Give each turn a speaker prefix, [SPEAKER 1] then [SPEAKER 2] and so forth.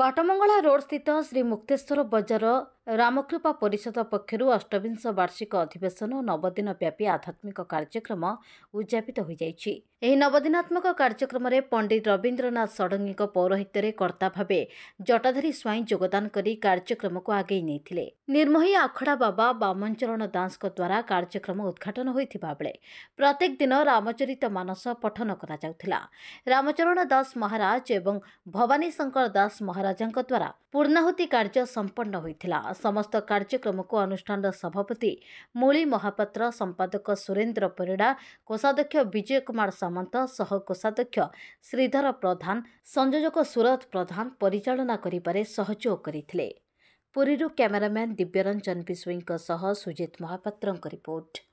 [SPEAKER 1] ବାଟମଙ୍ଗଳା ରୋଡ଼ସ୍ଥିତ ଶ୍ରୀ ମୁକ୍ତେଶ୍ୱର ବଜାର ରାମକୃପା ପରିଷଦ ପକ୍ଷରୁ ଅଷ୍ଟବିଂଶ ବାର୍ଷିକ ଅଧିବେଶନ ନବଦିନ ବ୍ୟାପୀ ଆଧ୍ୟାତ୍ମିକ କାର୍ଯ୍ୟକ୍ରମ ଉଦ୍ଯାପିତ ହୋଇଯାଇଛି ଏହି ନବଦିନାତ୍ମକ କାର୍ଯ୍ୟକ୍ରମରେ ପଣ୍ଡିତ ରବୀନ୍ଦ୍ରନାଥ ଷଡ଼ଙ୍ଗୀଙ୍କ ପୌରହିତ୍ୟରେ କର୍ତ୍ତା ଭାବେ ଜଟାଧାରୀ ସ୍ୱାଇଁ ଯୋଗଦାନ କରି କାର୍ଯ୍ୟକ୍ରମକୁ ଆଗେଇ ନେଇଥିଲେ ନିର୍ମୋହି ଆଖଡ଼ା ବାବା ବାମଚରଣ ଦାସଙ୍କ ଦ୍ୱାରା କାର୍ଯ୍ୟକ୍ରମ ଉଦ୍ଘାଟନ ହୋଇଥିବା ବେଳେ ପ୍ରତ୍ୟେକ ଦିନ ରାମଚରିତ ମାନସ ପଠନ କରାଯାଉଥିଲା ରାମଚରଣ ଦାସ ମହାରାଜ ଏବଂ ଭବାନୀଶଙ୍କର ଦାସ ମହାରାଜାଙ୍କ ଦ୍ୱାରା ପୂର୍ଣ୍ଣାହୁତି କାର୍ଯ୍ୟ ସମ୍ପନ୍ନ ହୋଇଥିଲା ସମସ୍ତ କାର୍ଯ୍ୟକ୍ରମକୁ ଅନୁଷ୍ଠାନର ସଭାପତି ମୂଳି ମହାପାତ୍ର ସମ୍ପାଦକ ସୁରେନ୍ଦ୍ର ପରିଡ଼ା କୋଷାଧ୍ୟକ୍ଷ ବିଜୟ କୁମାର ସାମନ୍ତ ସହ କୋଷାଧ୍ୟକ୍ଷ ଶ୍ରୀଧର ପ୍ରଧାନ ସଂଯୋଜକ ସୁରତ ପ୍ରଧାନ ପରିଚାଳନା କରିବାରେ ସହଯୋଗ କରିଥିଲେ ପୁରୀରୁ କ୍ୟାମେରାମ୍ୟାନ୍ ଦିବ୍ୟରଞ୍ଜନ ବିଶ୍ୱଙ୍କ
[SPEAKER 2] ସହ ସୁଜିତ ମହାପାତ୍ରଙ୍କ ରିପୋର୍ଟ